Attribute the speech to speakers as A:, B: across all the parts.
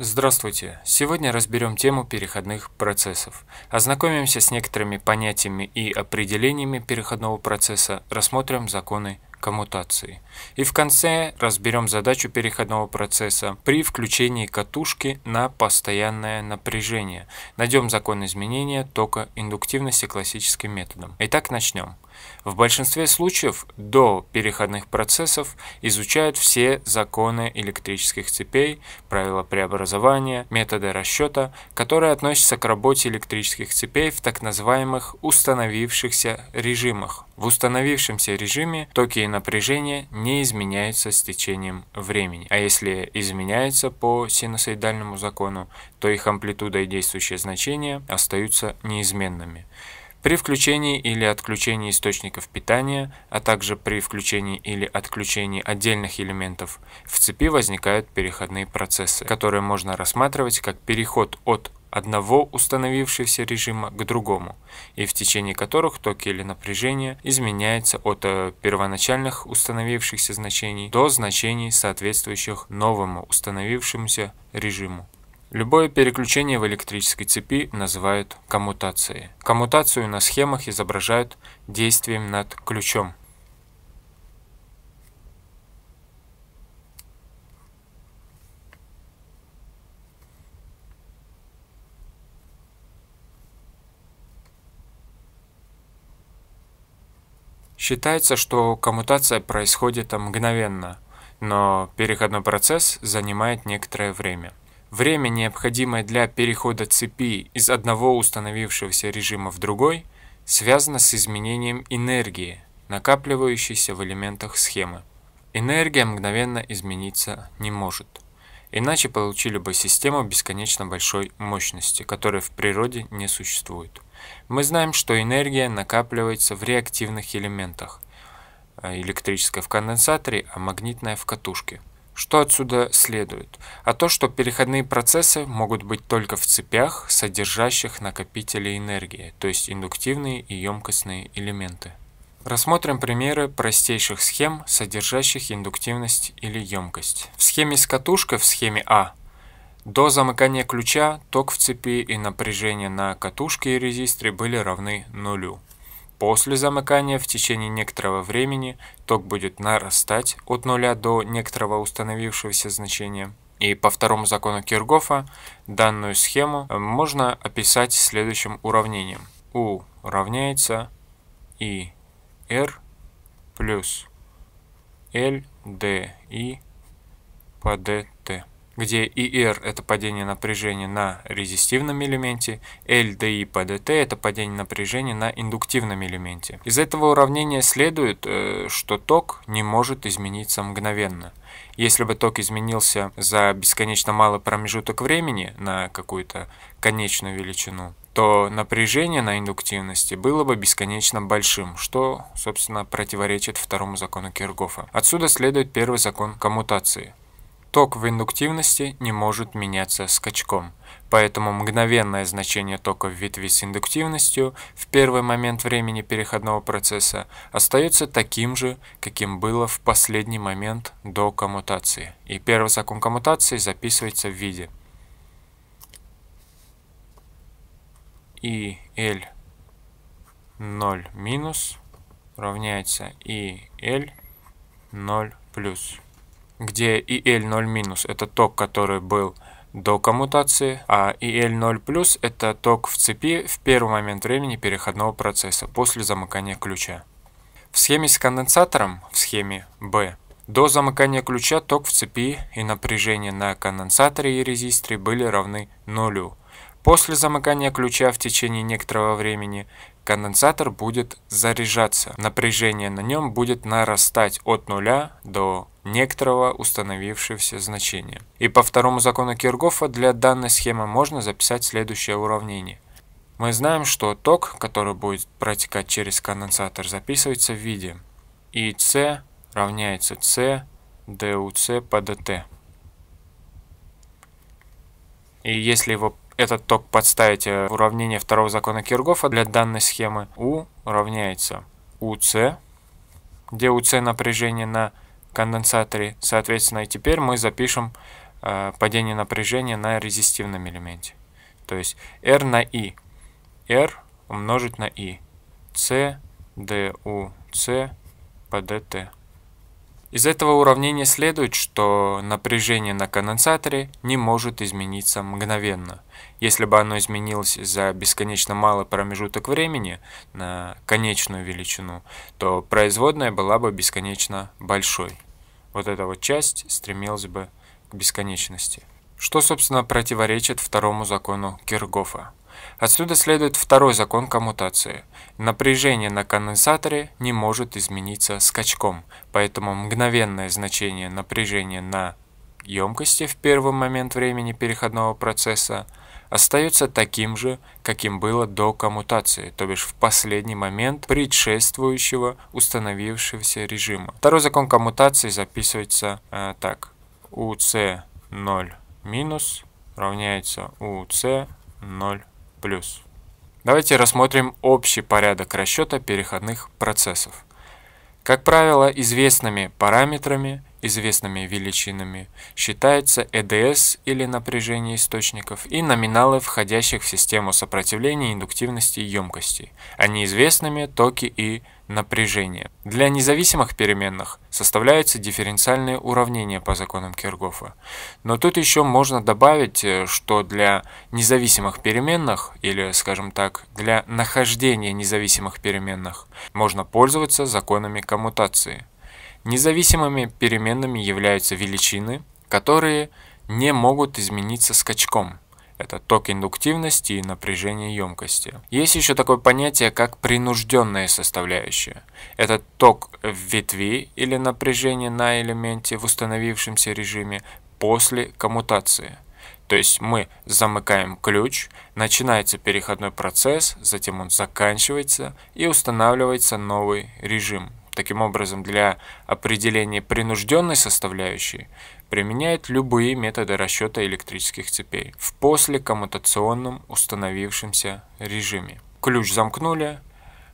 A: Здравствуйте! Сегодня разберем тему переходных процессов. Ознакомимся с некоторыми понятиями и определениями переходного процесса, рассмотрим законы коммутации. И в конце разберем задачу переходного процесса при включении катушки на постоянное напряжение. Найдем закон изменения тока индуктивности классическим методом. Итак, начнем. В большинстве случаев до переходных процессов изучают все законы электрических цепей, правила преобразования, методы расчета, которые относятся к работе электрических цепей в так называемых установившихся режимах. В установившемся режиме токи и напряжение не изменяются с течением времени, а если изменяются по синусоидальному закону, то их амплитуда и действующее значение остаются неизменными. При включении или отключении источников питания, а также при включении или отключении отдельных элементов в цепи возникают переходные процессы, которые можно рассматривать как переход от одного установившегося режима к другому, и в течение которых ток или напряжение изменяется от э, первоначальных установившихся значений до значений, соответствующих новому установившемуся режиму. Любое переключение в электрической цепи называют коммутацией. Коммутацию на схемах изображают действием над ключом. Считается, что коммутация происходит мгновенно, но переходной процесс занимает некоторое время. Время, необходимое для перехода цепи из одного установившегося режима в другой, связано с изменением энергии, накапливающейся в элементах схемы. Энергия мгновенно измениться не может. Иначе получили бы систему бесконечно большой мощности, которой в природе не существует. Мы знаем, что энергия накапливается в реактивных элементах, э, электрическая в конденсаторе, а магнитная в катушке. Что отсюда следует? А то, что переходные процессы могут быть только в цепях, содержащих накопители энергии, то есть индуктивные и емкостные элементы. Рассмотрим примеры простейших схем, содержащих индуктивность или емкость. В схеме с катушкой в схеме А до замыкания ключа ток в цепи и напряжение на катушке и резисторе были равны нулю. После замыкания в течение некоторого времени ток будет нарастать от нуля до некоторого установившегося значения. И по второму закону Киргофа данную схему э, можно описать следующим уравнением. U равняется и R плюс L D I по D где IR – это падение напряжения на резистивном элементе, LDI dt это падение напряжения на индуктивном элементе. Из этого уравнения следует, э, что ток не может измениться мгновенно. Если бы ток изменился за бесконечно малый промежуток времени на какую-то конечную величину, то напряжение на индуктивности было бы бесконечно большим, что, собственно, противоречит второму закону Киргофа. Отсюда следует первый закон коммутации – Ток в индуктивности не может меняться скачком, поэтому мгновенное значение тока в ветви с индуктивностью в первый момент времени переходного процесса остается таким же, каким было в последний момент до коммутации. И первый закон коммутации записывается в виде и L 0 минус равняется и L 0 плюс где IL0- это ток, который был до коммутации, а IL0+, это ток в цепи в первый момент времени переходного процесса после замыкания ключа. В схеме с конденсатором, в схеме B, до замыкания ключа ток в цепи и напряжение на конденсаторе и резисторе были равны нулю. После замыкания ключа в течение некоторого времени конденсатор будет заряжаться. Напряжение на нем будет нарастать от нуля до некоторого установившегося значения. И по второму закону Киргофа для данной схемы можно записать следующее уравнение. Мы знаем, что ток, который будет протекать через конденсатор, записывается в виде ИС равняется С ДУЦ по ДТ. И если его этот ток подставить э, в уравнение второго закона Киргофа для данной схемы, У равняется УС, где УС напряжение на конденсаторе. Соответственно, и теперь мы запишем э, падение напряжения на резистивном элементе. То есть R на I. R умножить на I. C, D, U, C, P, D, T. Из этого уравнения следует, что напряжение на конденсаторе не может измениться мгновенно. Если бы оно изменилось за бесконечно малый промежуток времени на конечную величину, то производная была бы бесконечно большой. Вот эта вот часть стремилась бы к бесконечности. Что, собственно, противоречит второму закону Киргофа. Отсюда следует второй закон коммутации. Напряжение на конденсаторе не может измениться скачком, поэтому мгновенное значение напряжения на емкости в первый момент времени переходного процесса остается таким же, каким было до коммутации, то бишь в последний момент предшествующего установившегося режима. Второй закон коммутации записывается э, так. УЦ0 минус равняется УЦ0 плюс. Давайте рассмотрим общий порядок расчета переходных процессов. Как правило, известными параметрами известными величинами считается ЭДС или напряжение источников и номиналы входящих в систему сопротивления индуктивности и емкости, а неизвестными токи и напряжения. Для независимых переменных составляются дифференциальные уравнения по законам Киргофа. Но тут еще можно добавить, э, что для независимых переменных, или, скажем так, для нахождения независимых переменных, можно пользоваться законами коммутации – Независимыми переменными являются величины, которые не могут измениться скачком. Это ток индуктивности и напряжение емкости. Есть еще такое понятие, как принужденная составляющая. Это ток в ветви или напряжение на элементе в установившемся режиме после коммутации. То есть мы замыкаем ключ, начинается переходной процесс, затем он заканчивается и устанавливается новый режим. Таким образом, для определения принужденной составляющей применяют любые методы расчета электрических цепей в послекоммутационном установившемся режиме. Ключ замкнули,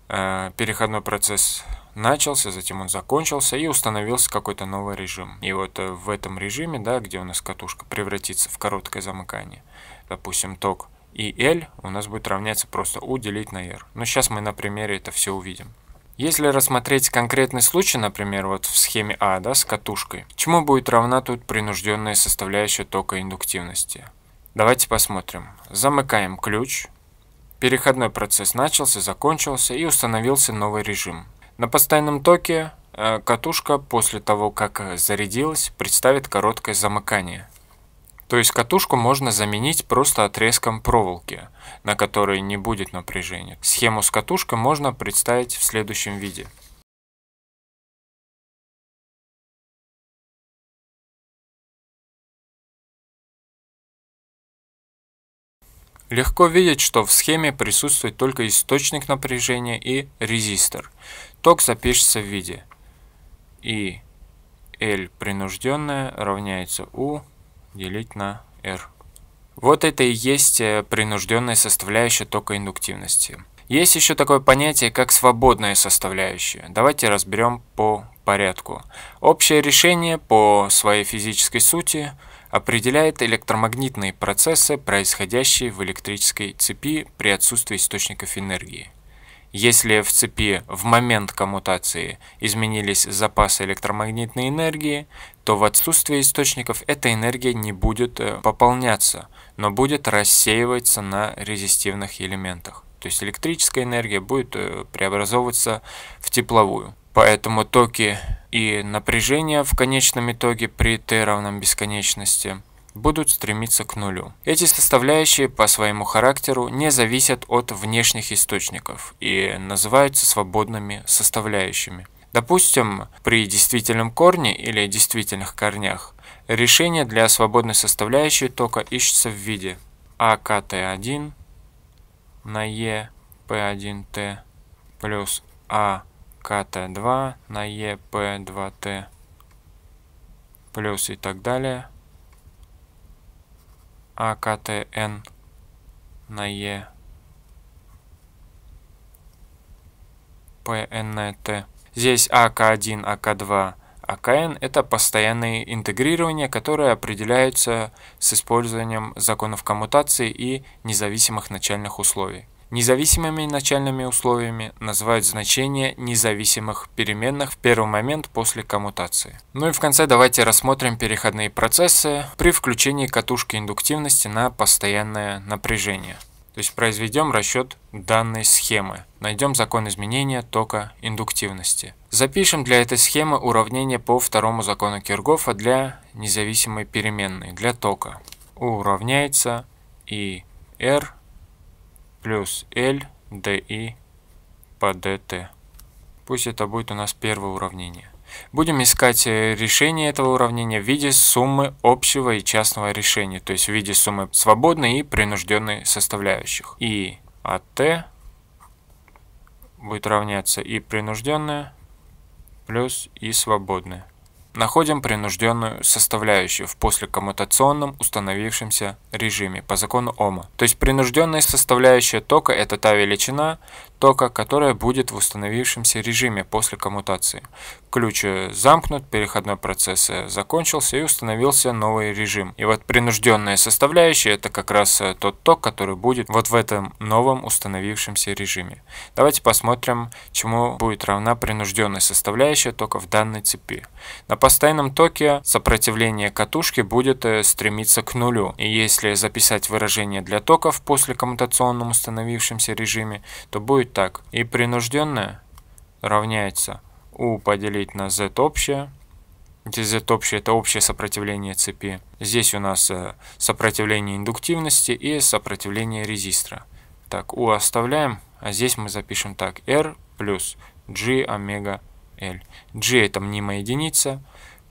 A: э, переходной процесс начался, затем он закончился и установился какой-то новый режим. И вот э, в этом режиме, да, где у нас катушка превратится в короткое замыкание, допустим, ток и L у нас будет равняться просто U делить на R. Но сейчас мы на примере это все увидим. Если рассмотреть конкретный случай, например, вот в схеме А, да, с катушкой, чему будет равна тут принужденная составляющая тока индуктивности? Давайте посмотрим. Замыкаем ключ. Переходной процесс начался, закончился и установился новый режим. На постоянном токе э, катушка после того, как э, зарядилась, представит короткое замыкание. То есть катушку можно заменить просто отрезком проволоки, на которой не будет напряжения. Схему с катушкой можно представить в следующем виде. Легко видеть, что в схеме присутствует только источник напряжения и резистор. Ток запишется в виде И L принужденное равняется U делить на R. Вот это и есть э, принужденная составляющая тока индуктивности. Есть еще такое понятие, как свободная составляющая. Давайте разберем по порядку. Общее решение по своей физической сути определяет электромагнитные процессы, происходящие в электрической цепи при отсутствии источников энергии. Если в цепи в момент коммутации изменились запасы электромагнитной энергии, то в отсутствие источников эта энергия не будет э, пополняться, но будет рассеиваться на резистивных элементах. То есть электрическая энергия будет э, преобразовываться в тепловую. Поэтому токи и напряжение в конечном итоге при Т равном бесконечности – будут стремиться к нулю. Эти составляющие по своему характеру не зависят от внешних источников и называются свободными составляющими. Допустим, при действительном корне или действительных корнях решение для свободной составляющей тока ищется в виде АКТ1 на Е p 1 т плюс АКТ2 на ЕП2Т плюс и так далее – АКТН на Е. ПНТ. Здесь АК1, АК2, АКН – это постоянные интегрирования, которые определяются с использованием законов коммутации и независимых начальных условий. Независимыми начальными условиями называют значения независимых переменных в первый момент после коммутации. Ну и в конце давайте рассмотрим переходные процессы при включении катушки индуктивности на постоянное напряжение. То есть произведем расчет данной схемы. Найдем закон изменения тока индуктивности. Запишем для этой схемы уравнение по второму закону Киргофа для независимой переменной, для тока. у равняется и R плюс L DI по DT. Пусть это будет у нас первое уравнение. Будем искать э, решение этого уравнения в виде суммы общего и частного решения, то есть в виде суммы свободной и принужденной составляющих. И от t будет равняться и принужденная плюс и свободная. Находим принужденную составляющую в послекоммутационном установившемся режиме по закону Ома. То есть принужденная составляющая тока – это та величина тока, которая будет в установившемся режиме после коммутации. Ключ замкнут, переходной процесс закончился и установился новый режим. И вот принужденная составляющая – это как раз тот ток, который будет вот в этом новом установившемся режиме. Давайте посмотрим, чему будет равна принужденная составляющая тока в данной цепи. На постоянном токе сопротивление катушки будет э, стремиться к нулю. И если записать выражение для токов после коммутационном установившемся режиме, то будет так. И принужденное равняется U поделить на Z общее, где Z общее – это общее сопротивление цепи. Здесь у нас э, сопротивление индуктивности и сопротивление резистора. Так, U оставляем, а здесь мы запишем так. R плюс G омега L. G – это мнимая единица,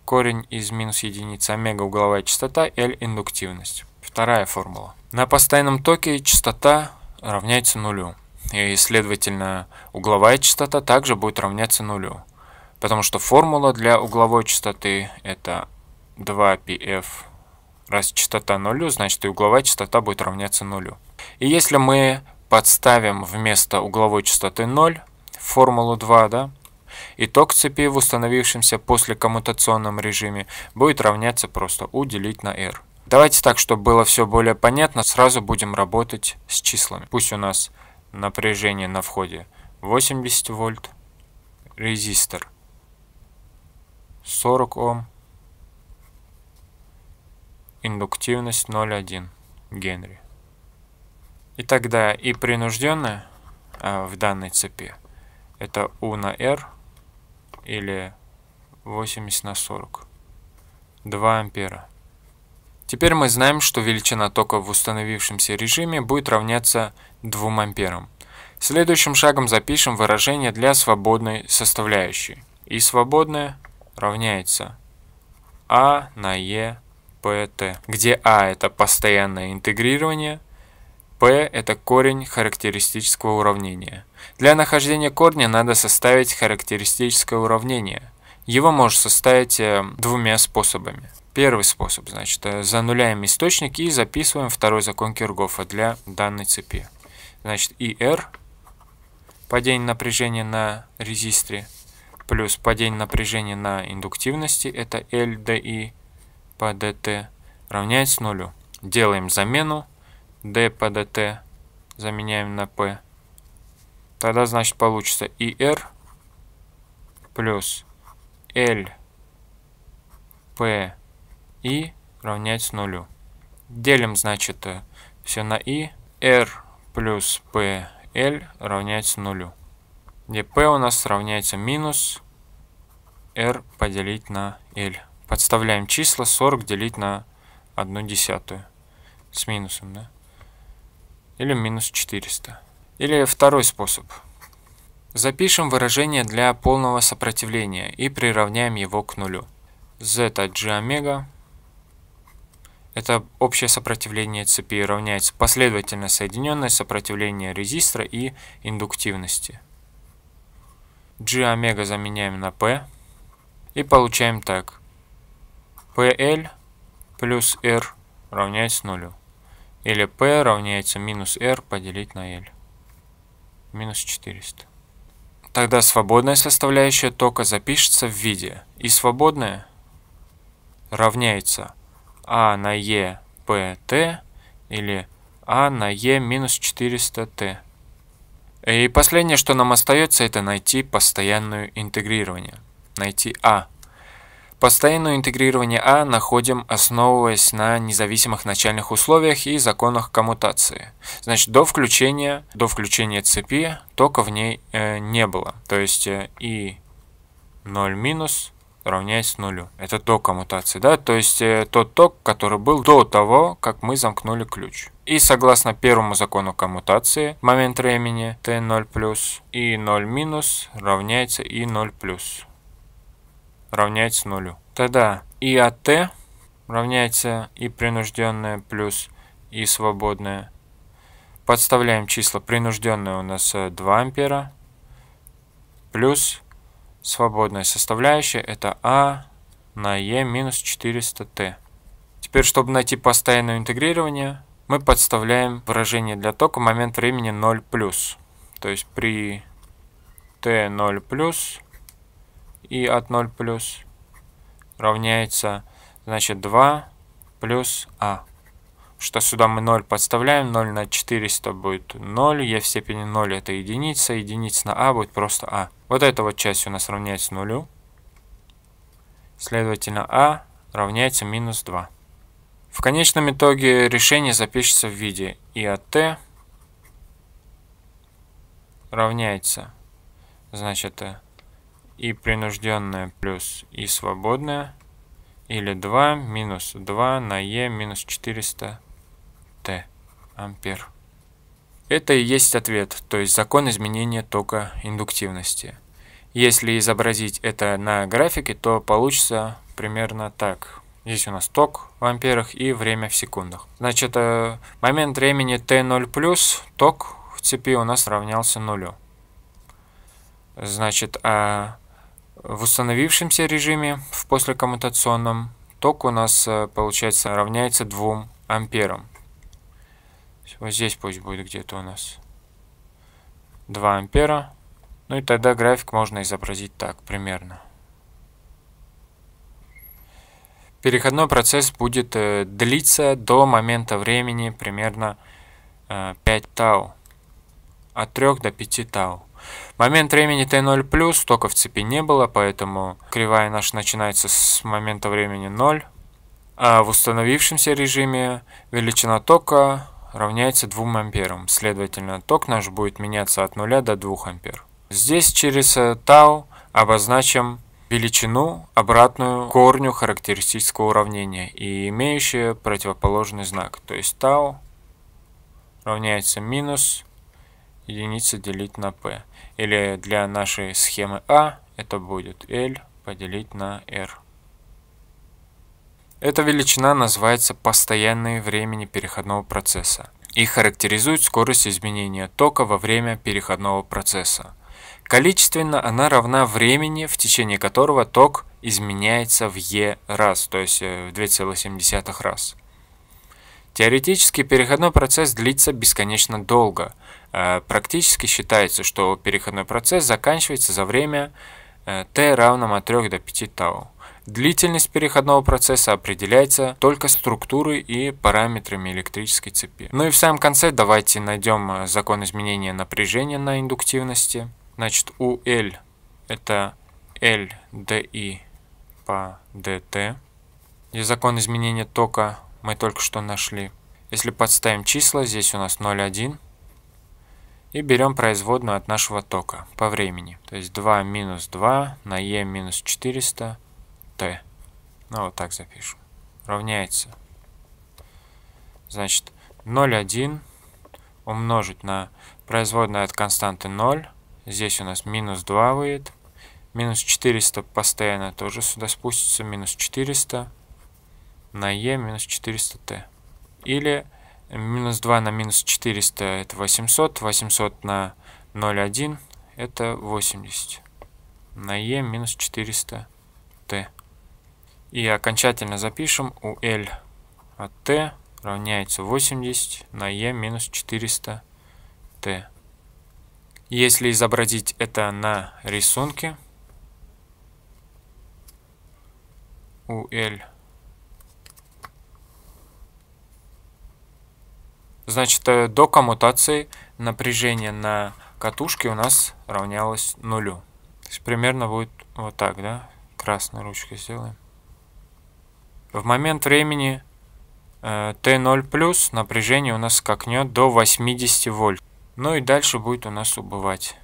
A: корень из минус единицы, омега угловая частота, L индуктивность. Вторая формула. На постоянном токе частота равняется нулю. И, следовательно, угловая частота также будет равняться нулю. Потому что формула для угловой частоты это 2πf раз частота нулю, значит и угловая частота будет равняться нулю. И если мы подставим вместо угловой частоты 0 формулу 2, да, Итог цепи в установившемся после коммутационном режиме будет равняться просто u делить на r. Давайте так, чтобы было все более понятно, сразу будем работать с числами. Пусть у нас напряжение на входе 80 вольт, резистор 40 Ом, индуктивность 0,1 Генри. И тогда и принужденное а, в данной цепи это U на R или 80 на 40. 2 ампера. Теперь мы знаем, что величина тока в установившемся режиме будет равняться 2 амперам. Следующим шагом запишем выражение для свободной составляющей. И свободная равняется А на Е ПТ, где А это постоянное интегрирование, P – это корень характеристического уравнения. Для нахождения корня надо составить характеристическое уравнение. Его можно составить э, двумя способами. Первый способ, значит, э, зануляем источник и записываем второй закон Киргофа для данной цепи. Значит, IR – падение напряжения на резисторе плюс падение напряжения на индуктивности, это LDI по DT, равняется нулю. Делаем замену d по dt заменяем на p. Тогда, значит, получится ir плюс L P I равняется нулю. Делим, значит, э, все на I. R плюс P L равняется нулю. Где P у нас равняется минус R поделить на L. Подставляем числа 40 делить на 1 десятую. С минусом, да? или минус 400. Или второй способ. Запишем выражение для полного сопротивления и приравняем его к нулю. z от g омега. Это общее сопротивление цепи равняется последовательно соединенное сопротивление резистора и индуктивности. g омега заменяем на p и получаем так. pl плюс r равняется нулю. Или P равняется минус R поделить на L. Минус 400. Тогда свободная составляющая тока запишется в виде. И свободная равняется А на Е P T или А на Е минус 400 T. И последнее, что нам остается, это найти постоянную интегрирование. Найти А. Постоянное интегрирование А находим, основываясь на независимых начальных условиях и законах коммутации. Значит, до включения, до включения цепи тока в ней э, не было. То есть э, и 0 минус равняется нулю. Это ток коммутации, да? То есть э, тот ток, который был до того, как мы замкнули ключ. И согласно первому закону коммутации, момент времени t0 плюс и 0 минус равняется и 0 плюс равняется нулю. Тогда и от t равняется и принужденное плюс и свободное. Подставляем числа. Принужденное у нас 2 э, ампера плюс свободная составляющая это А на Е e минус 400Т. Теперь, чтобы найти постоянное интегрирование, мы подставляем выражение для тока момент времени 0+. То есть при Т0+, и от 0 плюс равняется, значит, 2 плюс А. Что сюда мы 0 подставляем, 0 на 400 будет 0, Е в степени 0 это единица, единица на А будет просто А. Вот эта вот часть у нас равняется нулю. Следовательно, А равняется минус 2. В конечном итоге решение запишется в виде и от t равняется, значит, э, и принужденное плюс и свободная или 2 минус 2 на Е минус 400 Т ампер. Это и есть ответ, то есть закон изменения тока индуктивности. Если изобразить это на графике, то получится примерно так. Здесь у нас ток в амперах и время в секундах. Значит, э, момент времени Т0 плюс ток в цепи у нас равнялся нулю. Значит, а в установившемся режиме, в послекоммутационном, ток у нас э, получается равняется 2 амперам. Вот здесь пусть будет где-то у нас 2 ампера. Ну и тогда график можно изобразить так примерно. Переходной процесс будет э, длиться до момента времени примерно 5 э, тау. От 3 до 5 тау момент времени t0+, тока в цепи не было, поэтому кривая наша начинается с момента времени 0. А в установившемся режиме величина тока равняется 2 амперам. Следовательно, ток наш будет меняться от 0 до 2 ампер. Здесь через тау обозначим величину, обратную корню характеристического уравнения и имеющие противоположный знак. То есть тау равняется минус единица делить на p. Или для нашей схемы a а это будет L поделить на R. Эта величина называется постоянное времени переходного процесса и характеризует скорость изменения тока во время переходного процесса. Количественно она равна времени, в течение которого ток изменяется в E раз, то есть э, в 2,7 раз. Теоретически переходной процесс длится бесконечно долго – Э, практически считается, что переходной процесс заканчивается за время э, t равным от 3 до 5 тау. Длительность переходного процесса определяется только структурой и параметрами электрической цепи. Ну и в самом конце давайте найдем э, закон изменения напряжения на индуктивности. Значит, у L это L dI по dt. И закон изменения тока мы только что нашли. Если подставим числа, здесь у нас 0,1, и берем производную от нашего тока по времени. То есть 2 минус 2 на e минус 400 t. Ну, вот так запишу. Равняется. Значит, 0,1 умножить на производную от константы 0. Здесь у нас минус 2 выйдет. Минус 400 постоянно тоже сюда спустится. Минус 400 на e минус 400t. Или Минус 2 на минус 400 это 800. 800 на 0,1 это 80. На e минус 400 t. И окончательно запишем у L от t равняется 80 на e минус 400 t. Если изобразить это на рисунке, у L Значит, э, до коммутации напряжение на катушке у нас равнялось нулю. То есть примерно будет вот так, да? Красной ручкой сделаем. В момент времени э, Т0 плюс напряжение у нас скакнет до 80 вольт. Ну и дальше будет у нас убывать.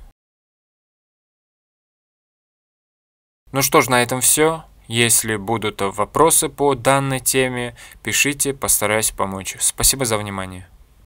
A: Ну что ж, на этом все. Если будут вопросы по данной теме, пишите, постараюсь помочь. Спасибо за внимание.